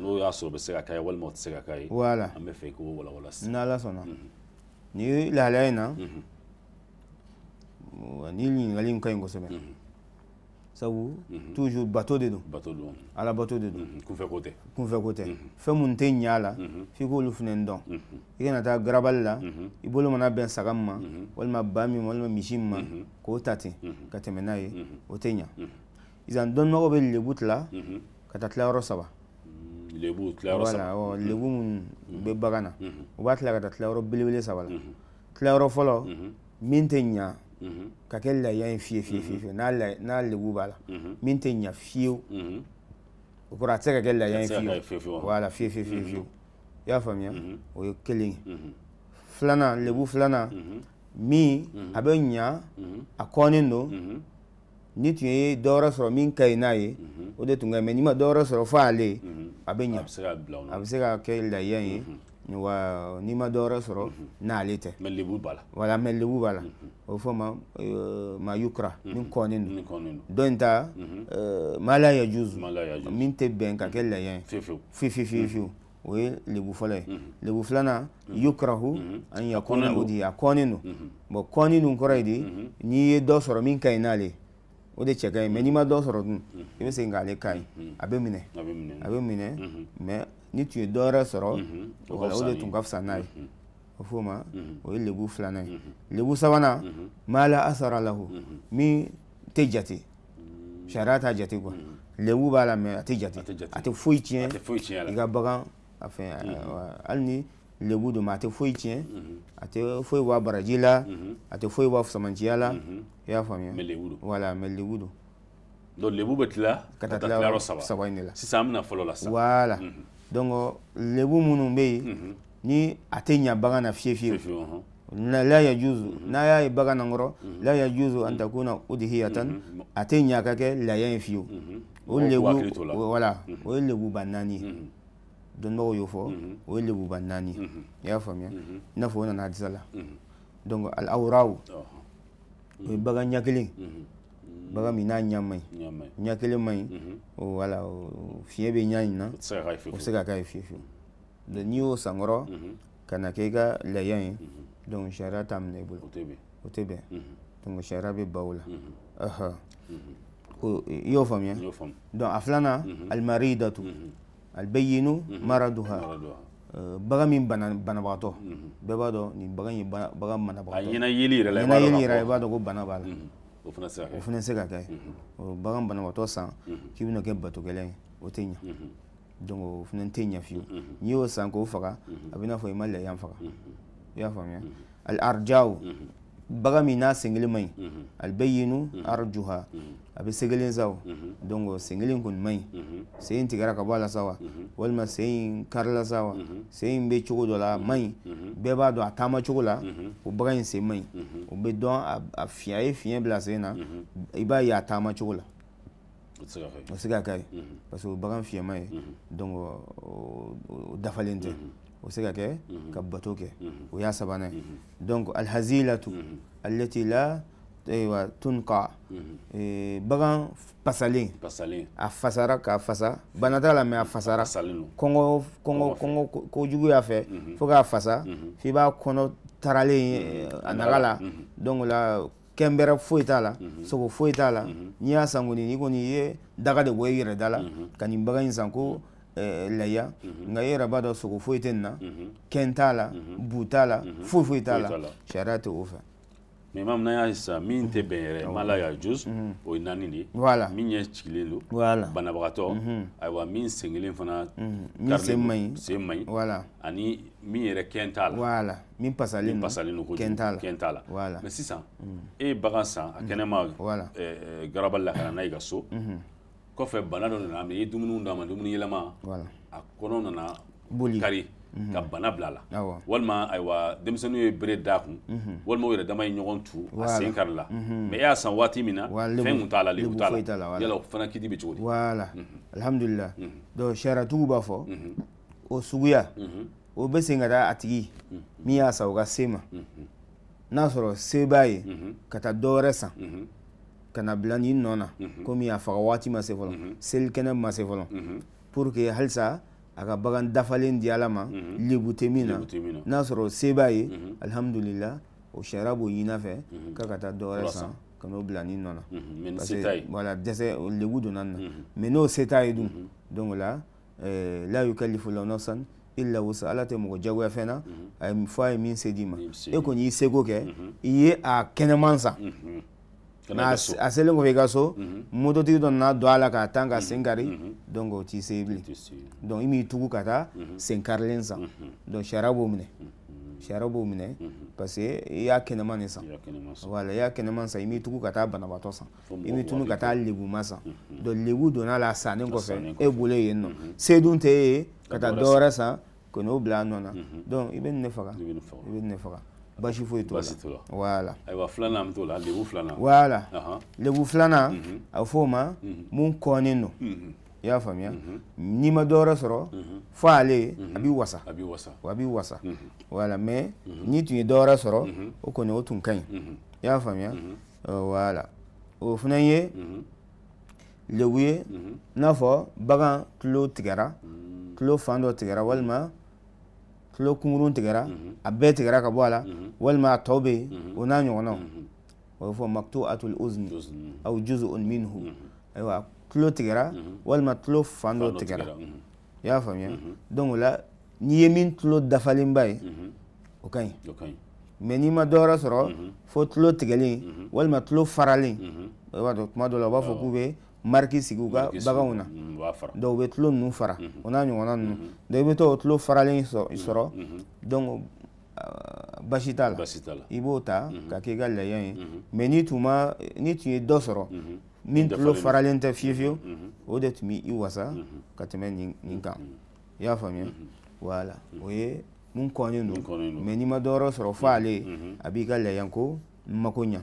n'o y'a sɔrɔ o bɛ se ka k'a ye walima o tɛ se ka k'a ye wala an bɛ fɛ i k'o walawala sisan n'ala sɔnna nin lahalaya in na ni ɲininkali in ka ɲi kosɛbɛ sabu mhm. toujours bato de don ala bato de don mhm. kunfɛ mhm. ko fɛn mun tɛ ɲɛ la f'i k'olu fɛnɛ dɔn i kana taa garabali la i bolo mana bɛn saga min ma walima ba min ma walima misi min ma k'o ta ten ka tɛmɛ n'a ye o tɛ ɲa izan dɔnnɔgɔ bɛ lebu tila ka taa tilayɔrɔ saba lebu tilayɔrɔ bɛ bagan na o b'a tila ka taa tilayɔrɔ belebele saba la tilayɔrɔ fɔlɔ min tɛ ɲa Mhm. ka kɛ laya ye fiye fiye fiye mhm. fiye n'a lebu b'a la mhm. min tɛ ɲa fiyewu o kɔrɔ a tɛ se ka kɛ laya ye fiyewu wala fiye fiye fiye fiyewu i y'a faamuya o ye kelen ye filanan lebu filanan min a bɛ ɲa a kɔnnen don ni tun ye dɔwɛrɛ sɔrɔ min ka ɲi n'a ye o de tun ka ɲi mɛ n'i ma dɔwɛrɛ sɔrɔ fɔ ale a bɛ ɲa a bɛ se ka kɛ laya ye wa n'i ma dɔwɛrɛ sɔrɔ mhm. n'ale tɛ mɛlebu b'a la wala mɛlebu b'a la mhm. o bɛ fɔ ma mayukura min mhm. kɔnnen don dɔ in ta mala ya juzu min tɛ bɛn ka kɛ laɲɛ fiyefiyewu o ye lebu fɔlɔ ye lebu filanan yukurahu ani ya kɔnnen o di a kɔnnen don bɔn kɔnnen dun kɔrɔ ye de n'i ye dɔ sɔrɔ min ka ɲi n'ale ye o de cɛ ka ɲi mɛ n'i ma dɔ sɔrɔ dun i bɛ segin k'ale ka ɲi a bɛ minɛ a bɛ minɛ mɛ ni tun ye dɔwɛrɛ sɔrɔ o de tun ka fisa n'a ye mhm. o f'o ma o mhm. ye lebu filanan ye mhm. lebu sabanan mala asara lahu min tɛ jate sariya t'a jate kuwa lebu b'a la mɛ a tɛ jate a tɛ foyi tiɲɛ i ka bagan a fɛn hali euh, ni lebu don ma a tɛ foyi tiɲɛ a tɛ foyi bɔ a baraji la a tɛ foyi bɔ a fusamanciya la i y'a faamuya wala mɛ lebu don donc lebu bɛ tila ka taa tilayɔrɔ saba in de la sisan an bɛna fɔlɔ la sisan voilà donc lebu minnu bɛ yen mhm. ni a tɛ ɲa bagan na fiye fiye uh-huh. la yajuzu mhm. n'a y'a ye bagan na kɔrɔ mhm. la yajuzu an takuna udhiyatan a tɛ ɲa ka kɛ laya ye fiyewu o lebu wala o ye lebuba naani ye dɔnnibagaw y'o fɔ o ye lebuba naani i y'a faamuya i n'a fɔ o nana hadisa la donc al awraw o ye bagan ɲɛ kelen baga min n'a ɲa man ɲi ɲa kelen man ɲi wala fiɲɛ bɛ ɲa in na o se mhm. ka k'a ye fiyewu fiyewu donc n'i y'o san ka na kɛ i ka lahiya ye donc sariya t'a minɛ i bolo o tɛ bɛn donc sariya bɛ baw la i y'o faamuya donc a filanan alimari datu alibayinu maraduha baga min banabagatɔ bɛɛ b'a dɔn nin baga in baga manabagatɔ a ɲɛna yeli yɛrɛ la i b'a dɔn ko bana b'a la mhm o fana se ka kɛ o bagan banabaatɔ san k'i bɛna kɛ batogɛlɛ ye o tɛ ɲa donc o fana tɛ ɲa fiyewu n'i y'o san k'o faga a bɛ n'a fɔ i ma lɛyan faga i y'a faamuya al arjaw bagami na singilin mai mhm. albayinu mhm. arjuha mhm. abi singilin zawo dongo singilin kun mai sai tigara ka bala sawa walma sai karla sawa sai be cogo dɔ la mai bɛɛ b'a dɔn a taama la o baga in sen mai o bɛ dɔn a fiɲɛ ye fiɲɛ bila sen na i b'a ye a la o se ka kɛ parce que o bagan fiɲɛma ye o dafalen tɛ o se ka kɛ ka bato kɛ o y'a sabanan ye donc alhazilatu mhm. allati la ayiwa tunka mhm. e, bagan pasalen a fasara k'a fasa bana la mais a fasara kɔngɔ kɔngɔ kɔngɔ kojugu y'a fɛ mhm. fo k'a fasa f'i b'a kɔnɔ taralen a naga la donc o la kɛnbɛrɛ foyi t'a la sogo foyi t'a la n'i y'a kɔni ye daga de bɔ i yɛrɛ da la ka nin bagan san ko Euh, laya mhm. nka e yɛrɛ b'a dɔn sogo foyi tɛ la mais maam n'a isa ye sisan min tɛ mala y'a jus o ye ni voilà min ɲɛ voilà banabagatɔ mhm. min singelin kelen fana min mhm. sen voilà ani min yɛrɛ kɛn la voilà min pasalen don pasalen don kojugu kɛn la voilà mais si e ye bagan san ma voilà garabali la naiga so kɔfɛ bana dɔ nana i ye dumuni d'a ma dumuni yɛlɛma a kɔnɔ nana kari mhm. ka bana bila la walima ayiwa denmisɛnninw ye bere d'a kun mhm. walima o yɛrɛ dama ye ɲɔgɔn tu a sen kari la mɛ mhm. e y'a san waati min na fɛn tun t'a la lebu t'a la yala o fana kiti bɛ cogo di wala alhamdulilah donc sariyatigiw b'a fɔ o suguya o bɛ sen ka taa a tigi min y'a san o ka se ma n'a sɔrɔ se b'a ye ka taa dɔ san kana na bila nin nɔ komi a faga waati ma se fɔlɔ mhm. seli kɛnɛ ma se fɔlɔ mhm. pour que halisa a ka bagan dafalen di ala ma mhm. lebu tɛ min na n'a sɔrɔ se b'a ye alihamudulila o sariya b'o ɲin'a fɛ k'a ka taa dɔwɛrɛ san ka n'o bila nin nɔ parce voilà dɛsɛ lebu donna nin na mais n'o se t'a ye dun donc o la euh, la yukallifu la nafsan illa wusa ala tɛ mɔgɔ jagoya fɛn na a fɔ a ye min se d'i ma e kɔni y'i seko kɛ i ye a kɛnɛman san a selen kɔfɛ i ka so mototigi dɔ nana don a la k'a tan ka sen kari donc o t'i se bilen donc i m'i tugu ka taa mhm. sen karilen san mhm. donc sariya b'o minɛ mhm. sariya b'o minɛ parce que i y'a kɛnɛma nin san voilà i y'a kɛnɛma san i m'i tugu ka taa banabaatɔ san i m'i tunu ka taa leguma san donc legu donna la sannen kɔfɛ e bolo yen nɔ se dun t'e ye ka taa dɔ wɛrɛ san ka n'o bila a nɔ na donc i bɛ nin ne faga i bɛ nin ne faga. basi foyi t'o la basi t'o la voilà ayiwa filanan an bɛ t'o la lebu filanan voilà lebu filanan mhm. a bɛ f'o ma mhm. mun kɔnnen don i mhm. y'a faamuya n'i ma dɔwɛrɛ sɔrɔ fɔ ale a b'i wasa a b'i wasa a b'i wasa voilà mais n'i tun ye dɔwɛrɛ sɔrɔ o kɔni o tun ka ɲi i y'a faamuya voilà o fana ye lebu ye n'a fɔ bagan tulo tigɛra tulo fan dɔ tigɛra walima. tulo kunkurun tigɛra a bɛɛ tigɛra ka bɔ a la walima a tɔ be o n'a ɲɔgɔnnaw o bɛ fɔ makto atul uzni aw juz'un minhu ayiwa tulo tigɛra walima tulo fan dɔ tigɛra i y'a faamuya donc la n'i ye min tulo dafalenba ye o ka ɲi mɛ n'i ma dɔwɛrɛ sɔrɔ fo tulo tigɛlen walima tulo faralen i b'a dɔn tuma dɔ la u b'a fɔ k'u bɛ mariki sigi u ka baganw na mm, dɔw bɛ tulo ninnu fara o mm-hmm. n'a ɲɔgɔnna ninnu mm-hmm. dɔw bɛ to o tulo faralen mm-hmm. sɔrɔ donc basi t'a la i b'o ta ka k'i ka laɲɛ ye mɛ n'i tun ma n'i tun ye dɔ sɔrɔ min tulo faralen tɛ fiye o de tun b'i wasa ka tɛmɛ nin kan i y'a faamuya wala o ye mun kɔnnen don mɛ n'i ma dɔwɛrɛ sɔrɔ f'ale a b'i ka laɲɛ ko mako ɲa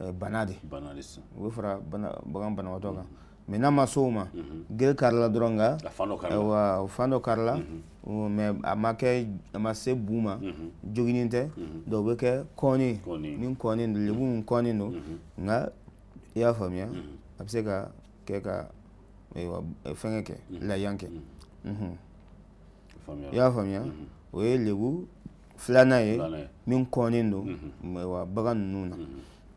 Euh, bana de u bɛ fara bagan banabaatɔ kan mɛ n'a ma s'o ma mhm. gere karila dɔrɔn nka ayiwa fan dɔ karila mɛ mhm. a ma kɛ a ma se bu ma mhm. ni lebu min kɔni don y'a faamuya a bɛ se ka kɛ ka fɛngɛ kɛ layan kɛ i y'a faamuya o lebu filanan ye min kɔni don bagan ninnu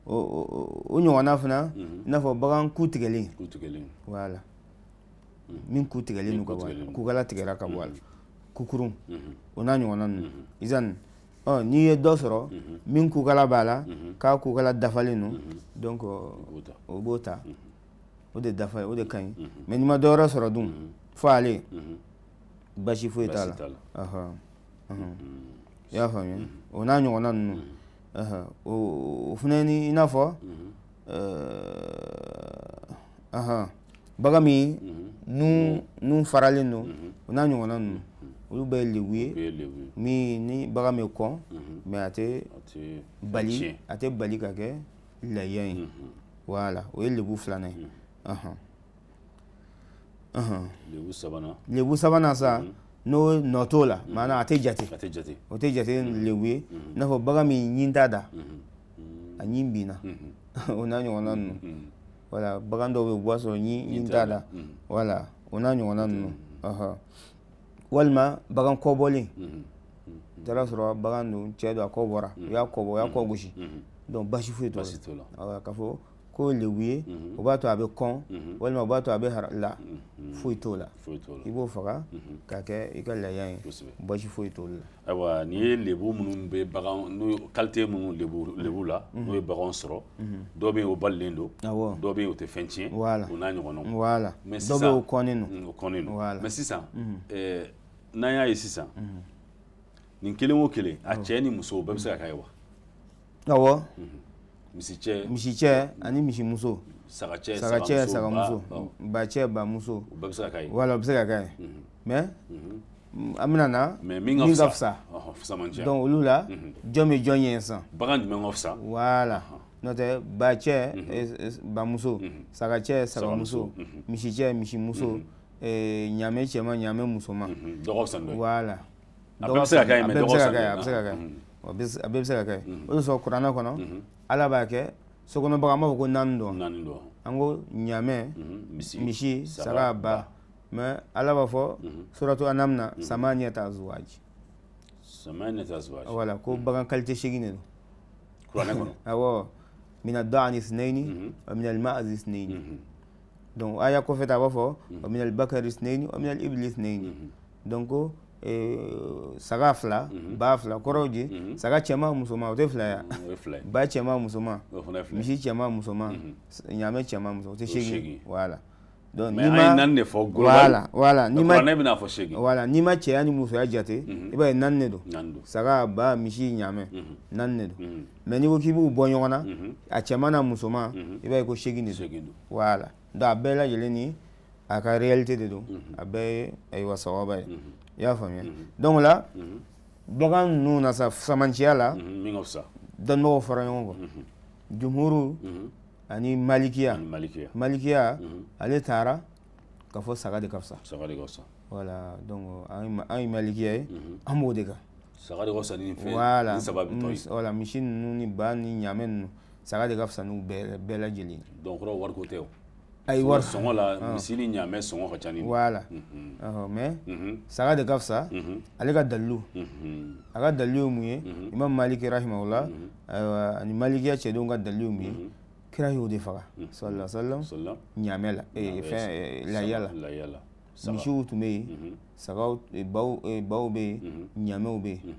o ɲɔgɔnna fana mhm. i n'a fɔ bagan ku tigɛlen wala mhm. min ku tigɛlen ka bɔ kukala tigɛra ka bɔ a la mhm. kukurun o n'a ɲɔgɔnna ninnu izani ɔ n'i ye dɔ sɔrɔ min kukala b'a la k'a kukala dafalen no donc o b'o ta o de dafa ye o de ka ɲi mɛ n'i ma dɔ wɛrɛ sɔrɔ dun fo ale basi foyi t'a la i y'a faamuya o n'a ɲɔgɔnna ninnu ufuneni inafo eh, baga min nu nu faralen no o n'a ɲɔgɔnna nu olu bɛɛ ye lewu ye min ni baga min kɔn mɛ a tɛ bali a tɛ bali ka kɛ layiya ye wala o ye lebu filanan ye lebu sabanan sa n'o nɔ t'o la maana a tɛ jate o tɛ jate lebu ye i n'a fɔ bagan min ɲin t'a da a ɲin binna o n'a ɲɔgɔnna ninnu wala bagan dɔw bɛ yen o b'a sɔrɔ ɲin t'a da wala o n'a ɲɔgɔnna mm-hmm. ninnu walima bagan kɔ bɔlen i mm-hmm. taara sɔrɔ bagan don cɛ don a kɔ bɔra u mm-hmm. y'a kɔ bɔ u y'a kɔ gosi donc basi foyi t'o la k'a fɔ. ko lewu mhm. o b'a to a bɛ kɔn mhm. walima o b'a to a bɛ harala mhm. foyi t'o la i b'o faga k'a kɛ i ka laya ye basi foyi t'olu la ayiwa nin ye lebu minnu bɛ bagan n'o kalite minnu lebu lebu la n'o ye bagan sɔrɔ dɔw bɛ yen o balilen don dɔw bɛ yen o tɛ fɛn tiɲɛ o n'a ɲɔgɔnnaw wala dɔw bɛ o kɔnnen don mm, o kɔnnen don mɛ sisan n'an y'a ye sisan nin kelen o kelen a cɛ ni muso o bɛɛ bɛ se ka k'a ye wa awɔ misicɛ misicɛ ani misimuso sagacɛ sagacɛ sagamuso bacɛ bamuso wala o bɛ se ka k'a ye mais an bɛna na min ka fisa donc olu mhm. ah. mhm. mhm. la jɔn bɛ jɔn ye sisan bagan jumɛn ka fisa wala n'o tɛ bacɛ bamuso sagacɛ sagamuso misicɛ misimuso ɲamɛ cɛman ɲamɛ musoman dɔ ka fisa wala a bɛɛ bɛ se ka k'a ye a bɛɛ bɛ se ka k'a ye a bɛ se ka k'a ye a bɛɛ bɛ se ka kɛ o de sɔrɔ kuranɛ kɔnɔ ala b'a kɛ sokɔnɔbaga an b'a fɔ ko naani dɔn an ko ɲamɛ misi saga ba mɛ ala b'a fɔ suratu anam na sama ɲɛ ta zuwaji wala ko bagan kalite seegin de don awɔ mina dɔɔni sinɛyini mhm. wa mina limazi sinɛyini mhm. donc aya kɔfɛ ta a b'a fɔ wa mina bakari sinɛyini wa mhm. mina ibili sinɛyini donc E, saga fila mhm. ba fila kɔrɔw je mhm. saga cɛma musoma o tɛ fila ya mm, ba cɛma musoma misi cɛma musoma mhm. ɲaamɛ cɛma muso o tɛ segi wala donc n'i ma naani de fɔ global voilà n'i ma kuranɛ bɛna fɔ segin voilà n'i ma cɛya ni musoya jate i b'a ye naani de don saga ba misi ɲaamɛ naani de don mais n'i ko k'i b'u bɔ ɲɔgɔn na a cɛman n'a musoman i b'a ye ko segin de don voilà donc a bɛɛ lajɛlen ni a ka réalité de don a bɛɛ ye ayiwa sawaba ye y'a famille. Mhm. donc là, la mhm. nous na sa nous la mhm, dɔnnibagaw fara ɲɔgɔn kan jumhuru ani Malikia. Malikia ale Tara, ka fɔ saga de voilà donc an ye malikiya ye Nous de ni voilà voilà nous ni ni n'u Nous donc o war wariko ay war sɔngɔ la misili ɲaamɛ sɔngɔ ka ca ni voilà mhm. ah, oh, mais mhm. saga de ka fisa ale mhm. ka dalilu a ka dalilu ye mun ye imam maliki rahimahullah ayiwa ani malikiya cɛdenw ka dalilu ye mun ye kira y'o de faga sallallahu alaihi wasallam ɲaamɛ la fɛn lahiya la misiw tun bɛ yen sagaw baw baw bɛ yen ɲaamɛw bɛ yen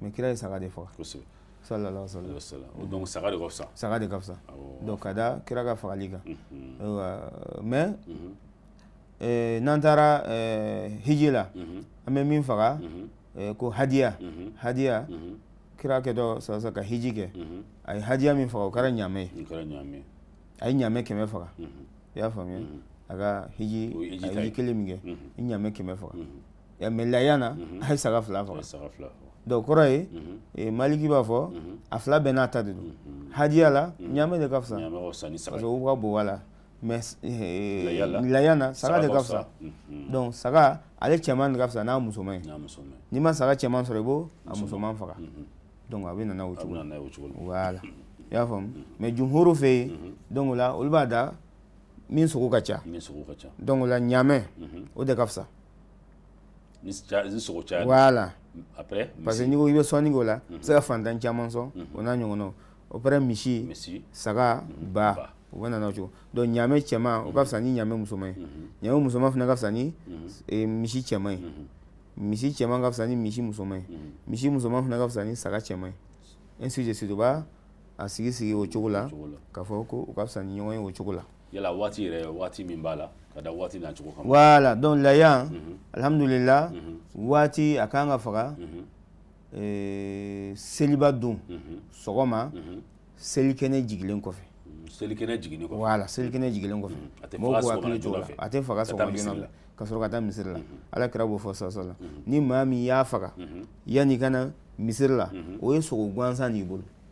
mais kira ye saga de faga kosɛbɛ sallallahu alaihi wasallam oh, donc saga de kafsa de ça ah, oh. donc kada kira ka fagali kan mais mhm. euh, n'an taara euh, hiji la mhm. an bɛ min faga mhm. euh, ko hadiya hadiya kira kɛ dɔ sasa ka hiji kɛ a ye hadiya min faga o kɛra ɲaamɛ ye a ye ɲaamɛ kɛmɛ faga i y'a faamuya a ka hiji a hiji kelen min kɛ i ɲaamɛ kɛmɛ faga mɛ layana a ye saga fila faga donc kɔrɔ ye maliki b'a fɔ a fila bɛɛ n'a ta de don hadiya la ɲaamɛ de ka fisa parce que u ka bon wala mais eh, laya mhm. na saga de ka fisa donc saga ale cɛman de ka fisa n'a musoman ye n'i ma saga cɛman sɔrɔ i b'o a musoman faga donc a bɛ na n'a ye o cogo la voilà i mhm. y'a faamu mhm. mais jumhuru fɛ yen donc o la olu b'a da min sogo ka ca donc o la ɲaamɛ o de ka fisa. ni sogo caya voilà après parce que n'i ko i bɛ sɔnni k'o la i bɛ se ka fantan caman sɔn o n'a ɲɔgɔnnaw o pɛrɛ misi saga ba o bɛ nana o cogo donc ɲaamɛ cɛman o ka fisa ni ɲaamɛ musoman ye ɲaamɛ musoman fana ka fisa ni misi cɛman ye misi cɛman ka fisa ni misi musoman ye mhm. misi musoman fana ka fisa ni saga cɛman ye ainsi de suite u b'a a sigi sigi o cogo la k'a fɔ ko u ka fisa ni ɲɔgɔn ye o cogo la yala waati yɛrɛ waati min b'a la ka da waati na cogo kama voilà donc layan alhamdulillah waati a mhm. mhm. kan mhm. eh, ka faga seliba don sɔgɔma selikɛnɛ jigilen kɔfɛ selikɛnɛ jigilen kɔfɛ voilà selikɛnɛ jigilen kɔfɛ mɔgɔw k'u hakili t'o la a tɛ faga sɔgɔma joona fɛ ka sɔrɔ ka taa misiri la ala kira b'o fɔ sasala ni maa min y'a faga yanni i ka na misiri la o ye sogo gansan de y'i bolo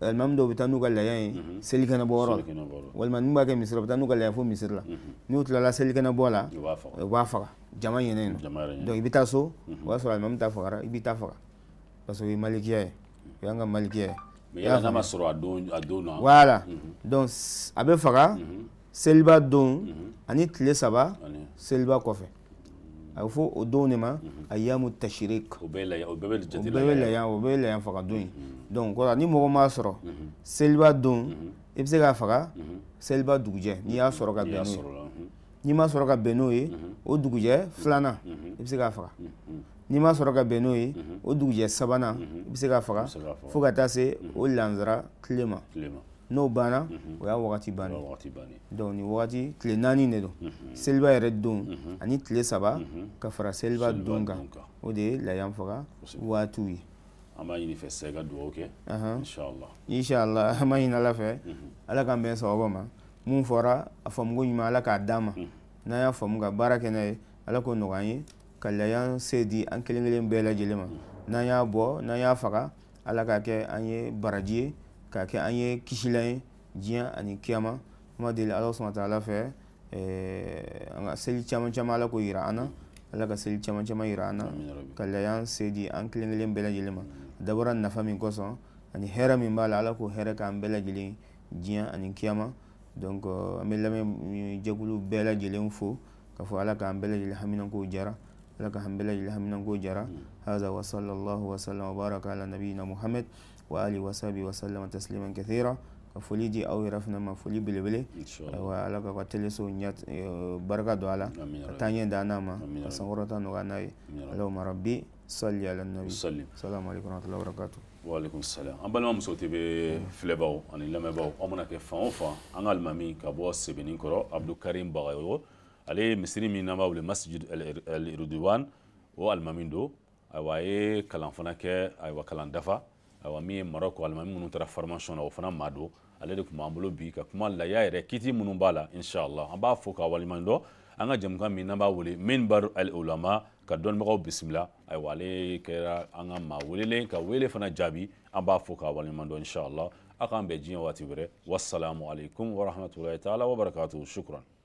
alimamu dɔw bɛ taa n'u ka laya ye mhm. selikɛnɛ bɔ yɔrɔ la walima n'u b'a kɛ misiri la u bɛ taa n'u ka laya fo misiri la mhm. n'u tilala selikɛnɛ bɔ la u b'a faga jama ɲɛna yen nɔ donc i bɛ taa so mhm. o y'a sɔrɔ alimamu ta fagara i b'i ta faga parce que o ye malikiya ye o y'an ka malikiya ye. mais yala n'a ma sɔrɔ a don a don na. voilà donc a bɛ faga seliba don ani tile saba seliba kɔfɛ. a bɛ fɔ o don de ma mhm. ayamu tashirik o bɛɛ bɛ layan o bɛɛ layan faga don ye mhm. donc kɔrɔ ni mɔgɔ m'a sɔrɔ mhm. seliba don i bɛ se k'a faga seliba dugujɛ n'i y'a sɔrɔ ka bɛn n'o ye n'i ma sɔrɔ ka bɛn n'o ye o dugujɛ filanan i bɛ se k'a faga n'i ma sɔrɔ ka bɛn n'o ye o dugujɛ sabanan i bɛ se k'a faga fo ka taa se o lansara tile ma n'o banna mhm. mhm. o y'a wagati bannen donc nin wagati tile naani mhm. de don seliba yɛrɛ don ani tile saba ka fara seliba don kan o de ye layan faga waatiw ye b'a ɲini fɛ sisan i inshallah an b'a ɲini ala fɛ ala k'an bɛn sababa ma mun fɔra a faamuko ɲuman ala k'a d'an ma n'an y'a faamu ka baara kɛ n'a ye ala k'o nɔgɔya an ye ka layan se di an kelen kelen bɛɛ lajɛlen ma n'an y'a bɔ n'an y'a faga ala k'a kɛ an ye baraji ye kake anye an jiyan ani kiyama an b'a deli ala sɔnna taala fɛ an ka seli caman caman ala k'o yira an ala ka seli caman caman yira an na ka layan se di an kelen kelen bɛɛ lajɛlen ma dabɔra nafa min kosɔn ani hɛrɛ min b'a la ala k'o hɛrɛ k'an bɛɛ lajɛlen jiyan ani kiyama donc an bɛ lamɛn jɛkulu bɛɛ lajɛlen fo k'a fɔ ala k'an bɛɛ lajɛlen haminankow jara لك حمد لله من jara هذا وصلى الله وسلم وبارك على نبينا محمد وآله وصحبه وسلم تسليما كثيرا ka foli di aw yɛrɛ fana ma foli belebele ayiwa ala ka ka teleso ɲɛ barika don a la ka taa ɲɛ da n'a ma ka sankɔrɔta nɔgɔya n'a ye alahuma rabi sali ala nabi salamu alaikum warahmatullahi wabarakatuh waaleykum salam an balima muso tebe filɛbaw ani lamɛnbaw aw mana kɛ fan o fan an ka alimami ka bɔ sebenin kɔrɔ abdukarim bagayo ale ye misiri min n'an b'a wele masjid al-irdiwan o alimami don ayiwa a ye kalan fana kɛ ayiwa kalan dafa ayiwa min ye maraw ko alimami minnu taara formation na o fana maa don ale de tun b'an bolo bi ka kuma laya yɛrɛ kiti minnu b'a la inshallah an b'a fo k'a waliman dɔn an ka jamukan min n'an b'a wele minbar al ulama ka dɔnnibagaw bisimila ayiwa ale kɛra an ka maa welelen ka wele fana jaabi an b'a fo k'a waliman dɔn inshallah aw k'an bɛn diɲɛ waati wɛrɛ wassalamu alaikum warahmatulahi taala wabarakatuhu shukran